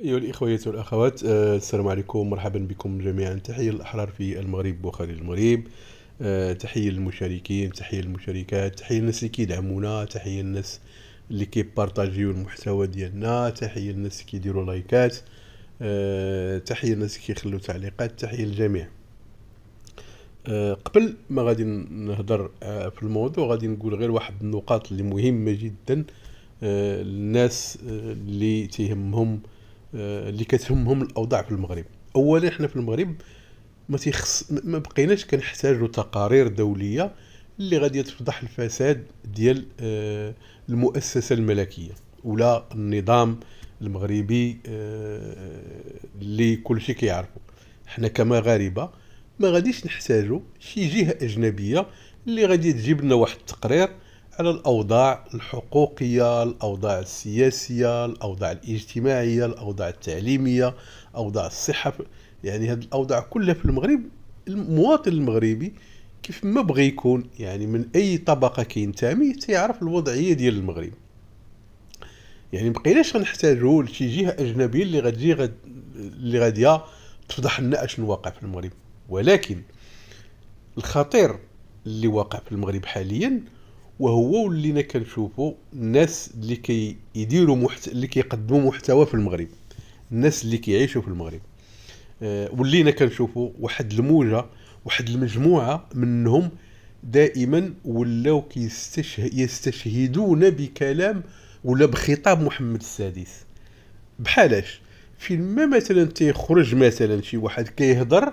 أيها الإخوة والأخوات آه، السلام عليكم مرحبا بكم جميعا تحية الأحرار في المغرب وخارج المغرب آه، تحية للمشاركين تحية للمشاركات تحية للناس اللي كيدعمونا تحية للناس اللي كيبارطاجيو المحتوى ديالنا تحية للناس اللي كيديروا لايكات آه، تحية للناس اللي كيخلوا تعليقات تحية للجميع قبل ما غادي نهضر في الموضوع غادي نقول غير واحد النقاط اللي مهمة جدا للناس اللي تيهمهم آه، اللي كتهمهم الاوضاع في المغرب اولا حنا في المغرب ما تيخص ما بقيناش كنحتاجوا تقارير دوليه اللي غادي تفضح الفساد ديال آه، المؤسسه الملكيه ولا النظام المغربي آه، اللي كلشي كيعرفو حنا كمغاربه ما غاديش نحتاجو شي جهه اجنبيه اللي غادي تجيب لنا واحد التقرير على الأوضاع الحقوقية الأوضاع السياسية الأوضاع الاجتماعية الأوضاع التعليمية أوضاع الصحة يعني هذه الأوضاع كلها في المغرب المواطن المغربي كيف ما بغى يكون يعني من أي طبقة كينتمي تيعرف الوضعية ديال المغرب يعني مبقيناش غنحتاجو لشي جهه اجنبيه اللي غتجي غد اللي غاديه تفضح لنا اشنو واقع في المغرب ولكن الخطير اللي واقع في المغرب حاليا وهو ولينا كنشوفوا الناس اللي كيديروا كي محت... اللي كيقدموا كي محتوى في المغرب الناس اللي كيعيشوا كي في المغرب أه ولينا كنشوفوا واحد الموجه واحد المجموعه منهم دائما ولاو كيستشه... يستشهدون بكلام ولا بخطاب محمد السادس بحالاش في ما مثلا تيخرج مثلا شي واحد كيهضر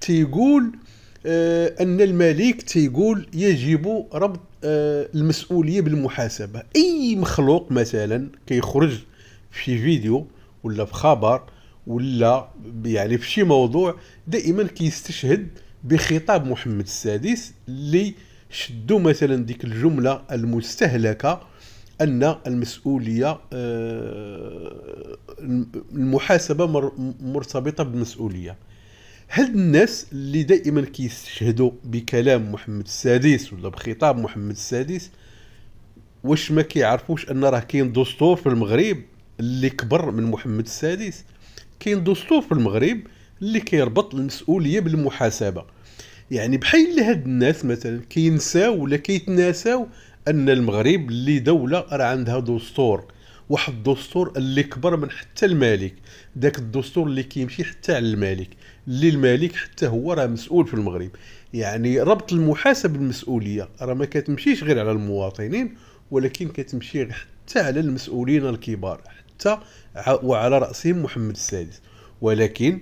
تيقول آه ان الملك تيقول يجب ربط آه، المسؤوليه بالمحاسبه اي مخلوق مثلا كيخرج في فيديو ولا في خبر ولا يعني في شي موضوع دائما كيستشهد بخطاب محمد السادس اللي شدوا مثلا ديك الجمله المستهلكه ان المسؤوليه آه، المحاسبه مرتبطه بالمسؤوليه هاد الناس اللي دائما كيستشهدوا بكلام محمد السادس ولا بخطاب محمد السادس واش ما كيعرفوش ان راه كاين دستور في المغرب اللي كبر من محمد السادس كاين دستور في المغرب اللي كيربط المسؤوليه بالمحاسبه يعني بحال هاد الناس مثلا كينساو ولا كيتناساو ان المغرب اللي دوله راه عندها دستور واحد الدستور اللي كبر من حتى الملك داك الدستور اللي كيمشي حتى على الملك اللي المالك حتى هو راه مسؤول في المغرب يعني ربط المحاسبه بالمسؤوليه راه ما كتمشيش غير على المواطنين ولكن كتمشي حتى على المسؤولين الكبار حتى وعلى راسهم محمد السادس ولكن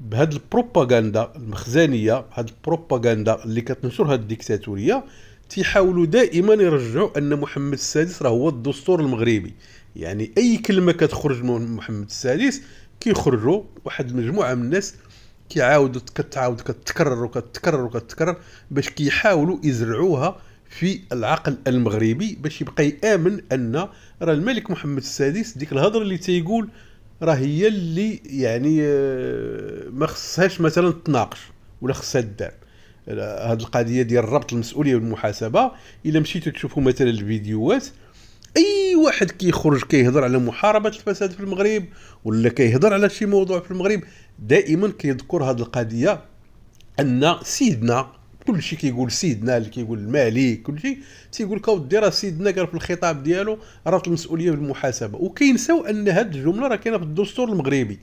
بهذه البروباغندا المخزنيه هاد البروباغندا اللي كتنشرها الديكتاتوريه تيحاولوا دائما يرجعوا ان محمد السادس راه هو الدستور المغربي يعني اي كلمه كتخرج من محمد السادس كيخرجوا واحد المجموعه من الناس كيعاودوا كتعاود كتكرر وكتكرر وكتكرر باش كيحاولوا يزرعوها في العقل المغربي باش يبقى يامن ان راه الملك محمد السادس ديك الهضره اللي تيقول راه هي اللي يعني آه، ما خصهاش مثلا تناقش ولا خصها تدار هذه القضيه ديال ربط المسؤوليه والمحاسبه الا مشيتوا تشوفوا مثلا الفيديوهات اي واحد كيخرج كيهضر على محاربه الفساد في المغرب ولا كيهضر على شي موضوع في المغرب دائما كيذكر هذه القضيه ان سيدنا كل شيء كيقول سيدنا اللي كيقول الملك كل شيء تيقول لك اودي راه سيدنا قال في الخطاب ديالو راه المسؤوليه بالمحاسبه وكينساو ان هذه الجمله راه كاينه في الدستور المغربي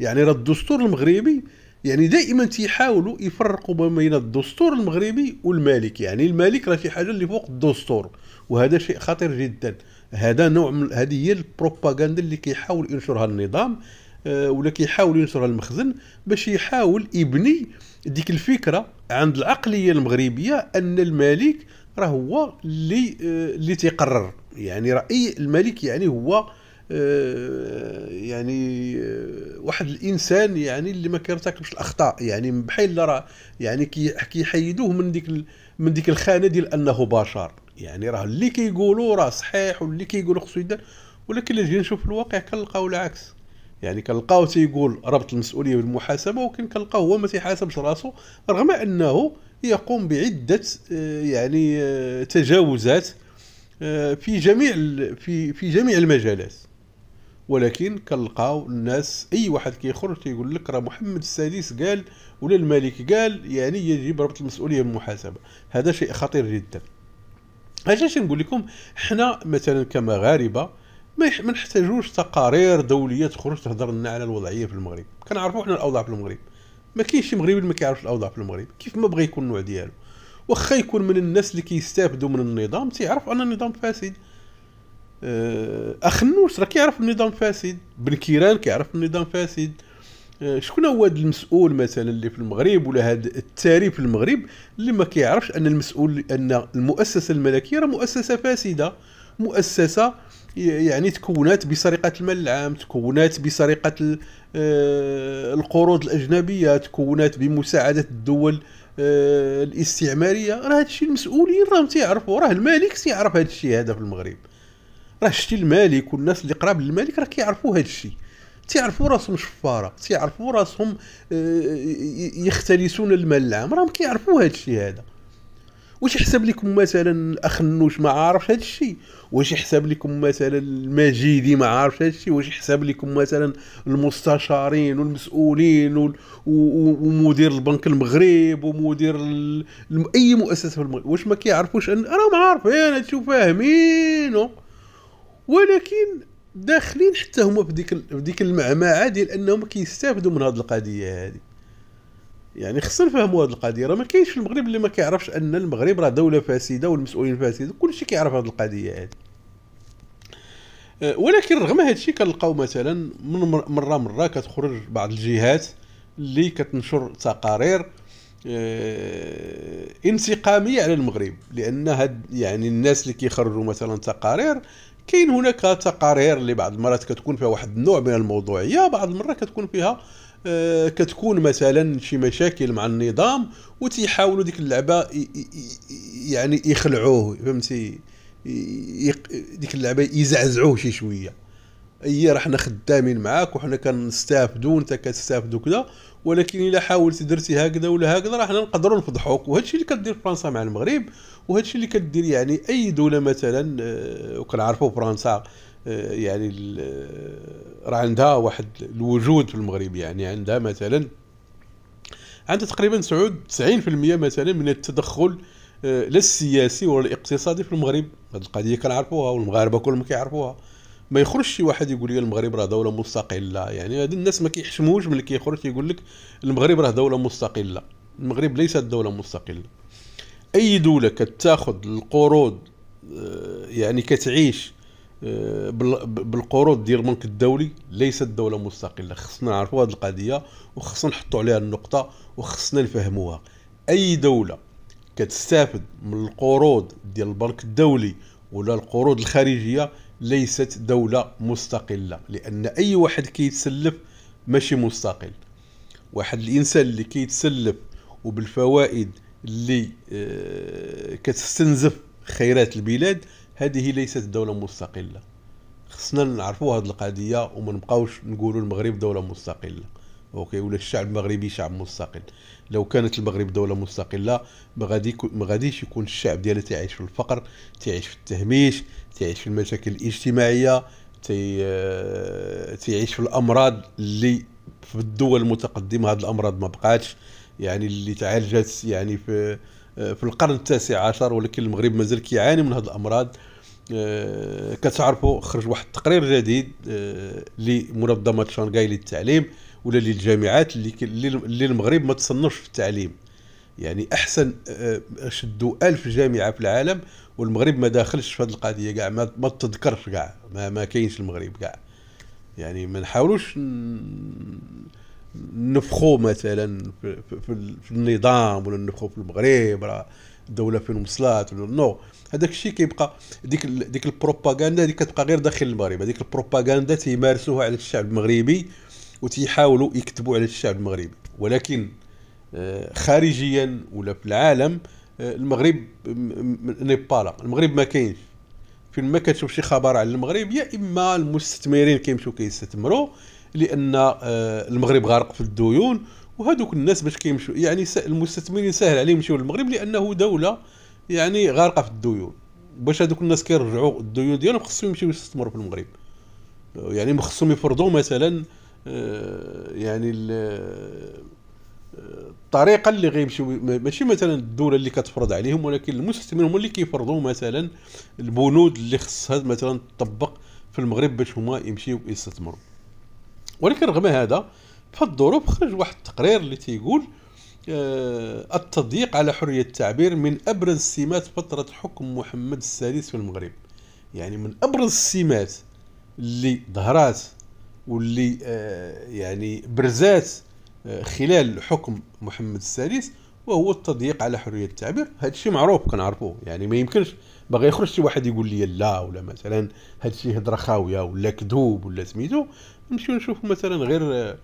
يعني راه الدستور المغربي يعني دائما تيحاولوا يفرقوا ما بين الدستور المغربي والملك يعني الملك راه شي حاجه اللي فوق الدستور وهذا شيء خطير جدا هذا نوع من هذه هي البروباغندا اللي كيحاول ينشرها النظام آه، ولا كيحاول ينشرها المخزن باش يحاول يبني ديك الفكره عند العقليه المغربيه ان الملك راه هو اللي آه، اللي تيقرر يعني راي الملك يعني هو آه، يعني واحد الانسان يعني اللي ما كيرتكبش الاخطاء يعني بحال راه يعني كيحيدوه من ديك من ديك الخانه ديال انه بشر يعني راه اللي كيقولوا راه صحيح واللي كيقولوا خصو يدير ولكن اللي جينا نشوف الواقع كنلقاو العكس يعني كنلقاو تيقول ربط المسؤوليه بالمحاسبه ولكن كنلقاو هو ما تيحاسبش راسو رغم انه يقوم بعده آه، يعني آه، تجاوزات آه، في جميع في في جميع المجالات ولكن كنلقاو الناس اي واحد كيخرج تيقول لك راه محمد السادس قال ولا الملك قال يعني يجب ربط المسؤوليه بالمحاسبه هذا شيء خطير جدا اجي نقول لكم حنا مثلا كمغاربه ما نحتاجوش تقارير دوليه تخرج تهضر لنا على الوضعيه في المغرب كنعرفوا حنا الاوضاع في المغرب ما كاينش مغربي اللي ما كيعرفش الاوضاع في المغرب كيف ما بغى يكون النوع ديالو واخا يكون من الناس اللي كيستافدوا من النظام تيعرف ان النظام فاسد آه، اخ نوس راه كيعرف النظام فاسد بن كيران كيعرف النظام فاسد آه، شكون هو هذا المسؤول مثلا اللي في المغرب ولا هذا التاري في المغرب اللي ما كيعرفش ان المسؤول ان المؤسسه الملكيه راه مؤسسه فاسده مؤسسه يعني تكونات بسرقه المال العام تكونات بسرقه آه، القروض الاجنبيه تكونات بمساعده الدول آه، الاستعماريه راه هادشي المسؤولين راهم تيعرفوا راه الملك تيعرف هادشي هذا في المغرب راه شتي الملك والناس اللي قراب للملك راه كيعرفوا هادشي تيعرفوا راسهم شفاره تيعرفوا راسهم آه، يختلسون المال العام راهم كيعرفوا هادشي هذا واش يحسب لكم مثلا اخ النوش ما عارفش هذا الشيء واش يحسب لكم مثلا المجيدي ما عارفش هذا الشيء واش يحسب لكم مثلا المستشارين والمسؤولين ومدير البنك المغرب ومدير ال... اي مؤسسه في المغرب واش ما كيعرفوش ان راهم عارفين هادشي فاهمين ولكن داخلين حتى هما في ديك في ديك المعمعه ديال انهم كيستافدوا من هذه القضيه هذه يعني خصنا نفهموا هذه القضيه راه ما كاينش في المغرب اللي ما كيعرفش ان المغرب راه دوله فاسده والمسؤولين فاسدين كلشي كيعرف هذه القضيه هذه أه، ولكن رغم هذا الشيء كنلقاو مثلا من مره مره كتخرج بعض الجهات اللي كتنشر تقارير أه، انتقاميه على المغرب لان هاد يعني الناس اللي كيخرجوا مثلا تقارير كاين هناك تقارير اللي بعض المرات كتكون فيها واحد النوع من الموضوعيه بعض المرات كتكون فيها آه، كتكون مثلا شي مشاكل مع النظام وتيحاولوا ديك اللعبه يعني يخلعوه فهمتي ديك اللعبه يزعزعوه شي شويه هي راه حنا خدامين معاك وحنا كنستافدو وانت كتستافد وكذا ولكن الا حاولتي درتي هكذا ولا هكذا راه حنا نقدروا نفضحوك وهذا الشيء اللي كدير فرنسا مع المغرب وهذا الشيء اللي كدير يعني اي دوله مثلا آه، وكنعرفوا فرنسا آه، يعني آه، راه عندها واحد الوجود في المغرب يعني عندها مثلا عندها تقريبا سعود 90% مثلا من التدخل آه، لا السياسي ولا الاقتصادي في المغرب هذه القضيه كنعرفوها والمغاربه كلهم كيعرفوها ما يخرجش شي واحد يقول لي المغرب راه دوله مستقله يعني هاد الناس ما كيحشموش ملي كيخرج يقول لك المغرب راه دوله مستقله المغرب ليست دوله مستقله اي دوله كتاخذ القروض يعني كتعيش بالقروض ديال البنك الدولي ليست دوله مستقله خصنا نعرفوا هذه القضيه وخصنا نحطوا عليها النقطه وخصنا نفهموها اي دوله كتستافد من القروض ديال البنك الدولي ولا القروض الخارجيه ليست دوله مستقله لان اي واحد كيتسلف ماشي مستقل واحد الانسان اللي كيتسلف وبالفوائد اللي آه، كتستنزف خيرات البلاد هذه ليست دولة مستقلة خصنا نعرفوا هذه القضية وما نبقاوش نقولوا المغرب دولة مستقلة اوكي ولا الشعب المغربي شعب مستقل لو كانت المغرب دولة مستقلة ما غادي ما غاديش يكون الشعب ديالها تعيش في الفقر تعيش في التهميش تعيش في المشاكل الاجتماعية تي... آه، تعيش في الامراض اللي في الدول المتقدمة هذه الامراض ما بقاتش يعني اللي تعالجت يعني في آه، في القرن التاسع عشر ولكن المغرب مازال كيعاني من هذه الامراض آه، كتعرفوا خرج واحد التقرير جديد آه، لمنظمه شانغاي للتعليم ولا للجامعات اللي اللي المغرب ما تصنفش في التعليم يعني احسن آه، شدوا ألف جامعه في العالم والمغرب ما داخلش في هذه القضيه كاع ما تذكرش كاع ما, ما كاينش المغرب كاع يعني ما نحاولوش نفخو مثلا في, في, في النظام ولا نفخو في المغرب راه الدوله فين وصلت ولا نو هذاك الشيء كيبقى ديك ديك البروباغندا هذيك كتبقى غير داخل المغرب هذيك البروباغندا تيمارسوها على الشعب المغربي وتيحاولوا يكتبوا على الشعب المغربي ولكن آه، خارجيا ولا في العالم آه، المغرب ني با المغرب ما كاينش فين ما كتشوف شي خبر على المغرب يا اما المستثمرين كيمشيو كيستثمروا لان آه، المغرب غارق في الديون وهذوك الناس باش كيمشوا يعني المستثمرين سهل عليهم يمشيو للمغرب لانه دوله يعني غارقه في الديون باش هذوك الناس كيرجعوا الديون ديالهم خصهم يمشيو يستثمروا في المغرب يعني خصهم يفرضوا مثلا آه، يعني آه، الطريقه اللي غيمشيو ماشي مثلا الدوله اللي كتفرض عليهم ولكن المستثمرين هما اللي كيفرضوا مثلا البنود اللي خصها مثلا تطبق في المغرب باش هما يمشيو يستثمروا ولكن رغم هذا بحد الظروف خرج واحد التقرير اللي تيقول آه التضييق على حرية التعبير من أبرز سمات فترة حكم محمد السادس في المغرب يعني من أبرز السمات اللي ظهرات واللي آه يعني برزات آه، خلال حكم محمد السادس وهو التضييق على حريه التعبير هذا الشيء معروف كنعرفوه يعني ما يمكنش باغي يخرج شي واحد يقول لي لا ولا مثلا هذا الشيء هضره خاويه ولا كذوب ولا سميتو نمشيو نشوفوا مثلا غير آه،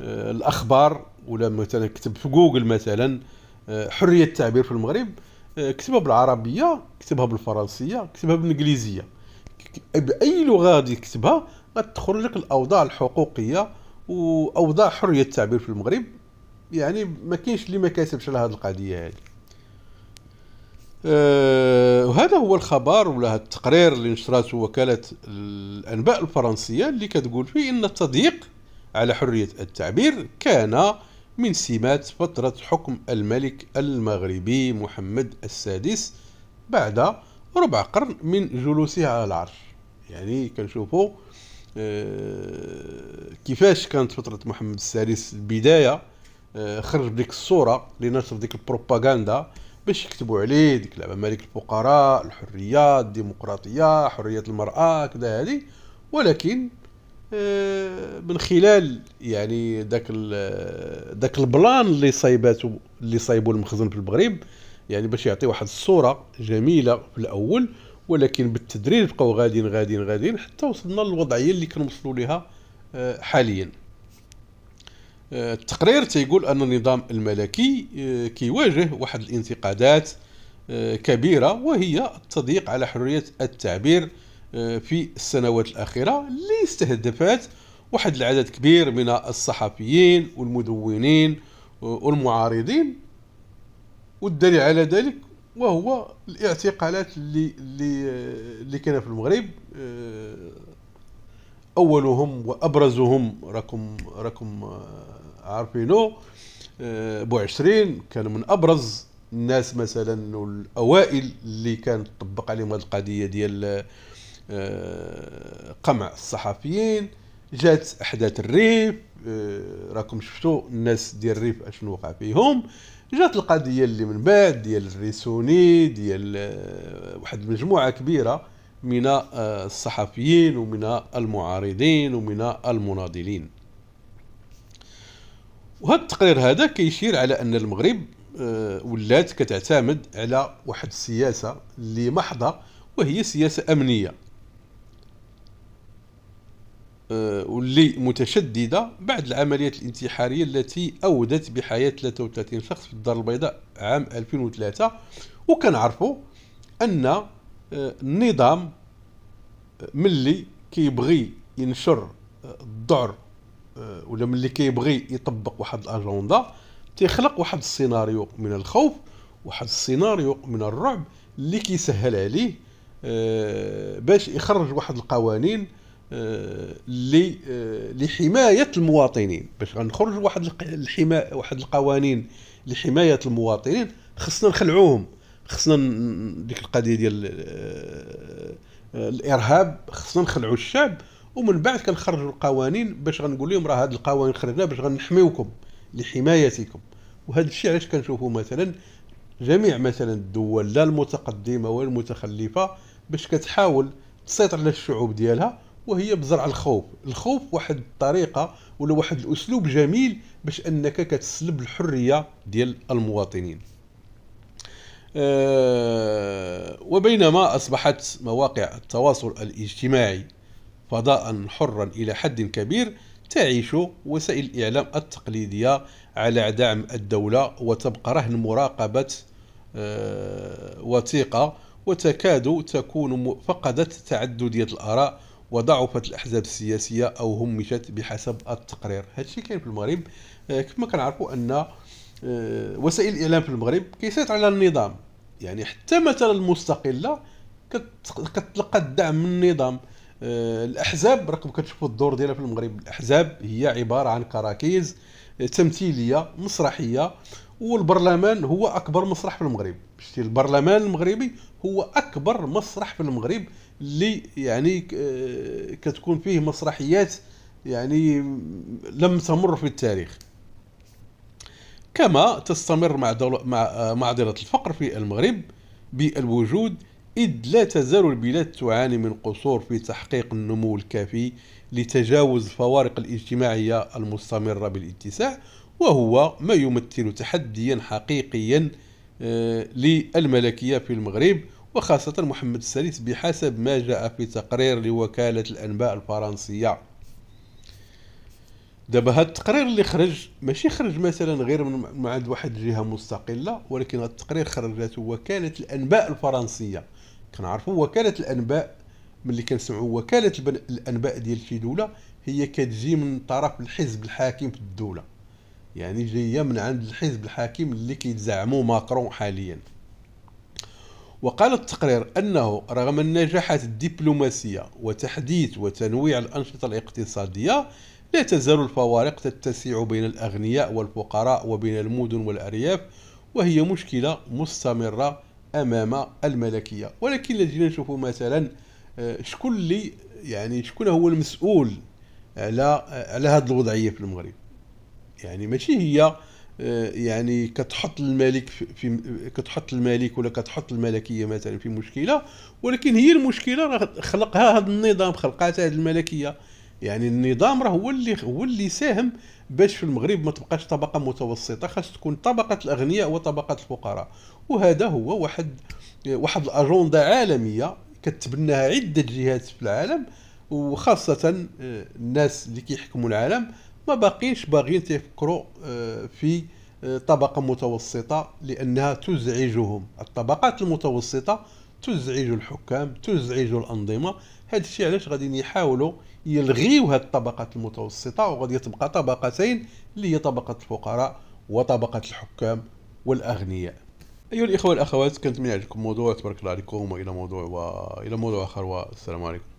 آه، الاخبار ولا مثلا كتب في جوجل مثلا آه، حريه التعبير في المغرب آه، كتبها بالعربيه كتبها بالفرنسيه كتبها بالانجليزيه باي لغه غادي تكتبها غتخرج لك الاوضاع الحقوقيه واوضاع حريه التعبير في المغرب يعني ما كاينش اللي ما كاتبش على هذه القضيه هذه أه وهذا هو الخبر ولا التقرير اللي نشرته وكاله الانباء الفرنسيه اللي كتقول فيه ان التضييق على حرية التعبير كان من سمات فترة حكم الملك المغربي محمد السادس بعد ربع قرن من جلوسه على العرش يعني كنشوفوا آه، كيفاش كانت فترة محمد السادس البداية آه، خرج بديك الصورة لنشر ديك البروباغندا باش يكتبوا عليه ديك لعبة ملك الفقراء الحرية الديمقراطية حرية المرأة كذا هذه ولكن من خلال يعني ذاك ذاك البلان اللي صايباتو اللي صايبو المخزن في المغرب يعني باش يعطي واحد الصوره جميله في الاول ولكن بالتدريج بقاو غاديين غاديين غاديين حتى وصلنا للوضعيه اللي كنوصلوا لها آه، حاليا آه، التقرير تيقول ان النظام الملكي آه، كيواجه واحد الانتقادات كبيره وهي التضييق على حريه التعبير آه، في السنوات الأخيرة اللي استهدفت واحد العدد كبير من الصحفيين والمدونين والمعارضين والدليل على ذلك وهو الاعتقالات اللي اللي آه، اللي كان في المغرب آه، اولهم وابرزهم راكم راكم عارفينو بو عشرين كان من ابرز الناس مثلا الاوائل اللي كان طبق عليهم هذه القضيه ديال آه، قمع الصحفيين جات احداث الريف آه، راكم شفتوا الناس ديال الريف اشنو وقع فيهم جات القضيه اللي من بعد ديال الريسوني ديال آه، واحد المجموعه كبيره من الصحفيين ومن المعارضين ومن المناضلين وهذا التقرير هذا كيشير على ان المغرب ولات كتعتمد على واحد السياسه اللي محضه وهي سياسه امنيه آه، واللي متشددة بعد العمليات الانتحارية التي أودت بحياة 33 شخص في الدار البيضاء عام 2003 وكنعرفوا أن النظام آه، آه، ملي كيبغي ينشر الذعر ولا ملي كيبغي يطبق واحد الاجنده تيخلق واحد السيناريو من الخوف واحد السيناريو من الرعب اللي كيسهل عليه باش يخرج واحد القوانين لحمايه المواطنين باش غنخرج واحد الحمايه واحد القوانين لحمايه المواطنين خصنا نخلعوهم خصنا ديك القضيه ديال آه، الارهاب خصنا نخلعوا الشعب ومن بعد كنخرجوا القوانين باش غنقول لهم راه هذه القوانين خرجناها باش غنحميوكم لحمايتكم وهذا الشيء علاش كنشوفوا مثلا جميع مثلا الدول لا المتقدمه ولا المتخلفه باش كتحاول تسيطر على الشعوب ديالها وهي بزرع الخوف الخوف واحد الطريقه ولا واحد الاسلوب جميل باش انك كتسلب الحريه ديال المواطنين أه وبينما اصبحت مواقع التواصل الاجتماعي فضاء حرا الى حد كبير تعيش وسائل الاعلام التقليديه على دعم الدوله وتبقى رهن مراقبه أه وثيقه وتكاد تكون فقدت تعدديه الاراء وضعفت الاحزاب السياسيه او همشت بحسب التقرير هادشي كاين في المغرب آه، كما كنعرفوا ان آه، وسائل الاعلام في المغرب كيسيطر على النظام يعني حتى مثلا المستقله كتلقى الدعم من النظام آه، الاحزاب راكم كتشوفوا الدور ديالها في المغرب الاحزاب هي عباره عن كراكيز تمثيليه مسرحيه والبرلمان هو اكبر مسرح في المغرب شتي البرلمان المغربي هو اكبر مسرح في المغرب اللي يعني آه، كتكون فيه مسرحيات يعني لم تمر في التاريخ كما تستمر مع مع آه، معضلة الفقر في المغرب بالوجود إذ لا تزال البلاد تعاني من قصور في تحقيق النمو الكافي لتجاوز الفوارق الاجتماعية المستمرة بالاتساع وهو ما يمثل تحديا حقيقيا آه، للملكية في المغرب وخاصة محمد السادس بحسب ما جاء في تقرير لوكالة الأنباء الفرنسية دابا هاد التقرير اللي خرج ماشي خرج مثلا غير من عند واحد الجهه مستقله ولكن هاد التقرير خرجته وكاله الانباء الفرنسيه كنعرفوا وكاله الانباء ملي كنسمعوا وكاله الانباء ديال شي دوله هي كتجي من طرف الحزب الحاكم في الدوله يعني جايه من عند الحزب الحاكم اللي كيتزعمو ماكرون حاليا وقال التقرير أنه رغم النجاحات الدبلوماسية وتحديث وتنويع الأنشطة الاقتصادية لا تزال الفوارق تتسع بين الأغنياء والفقراء وبين المدن والأرياف وهي مشكلة مستمرة أمام الملكية ولكن الذين نشوفوا مثلا آه، شكون اللي يعني شكون هو المسؤول على آه، على هذه الوضعية في المغرب يعني ماشي هي آه، يعني كتحط الملك في كتحط الملك ولا كتحط الملكيه مثلا في مشكله ولكن هي المشكله راه خلقها هذا النظام خلقات هذه الملكيه يعني النظام راه هو اللي هو اللي ساهم باش في المغرب ما تبقاش طبقه متوسطه خاص تكون طبقه الاغنياء وطبقه الفقراء وهذا هو واحد واحد الاجنده عالميه كتبناها عده جهات في العالم وخاصه آه، الناس اللي كيحكموا العالم ما باقيش باغيين تفكروا آه، في آه، طبقة متوسطة لأنها تزعجهم الطبقات المتوسطة تزعج الحكام تزعج الأنظمة هذا الشيء علاش غادي يحاولوا يلغيو هذه الطبقات المتوسطة وغادي تبقى طبقتين اللي هي طبقة الفقراء وطبقة الحكام والأغنياء أيها الإخوة والأخوات كانت من عندكم موضوع تبارك الله عليكم وإلى موضوع وإلى موضوع آخر والسلام عليكم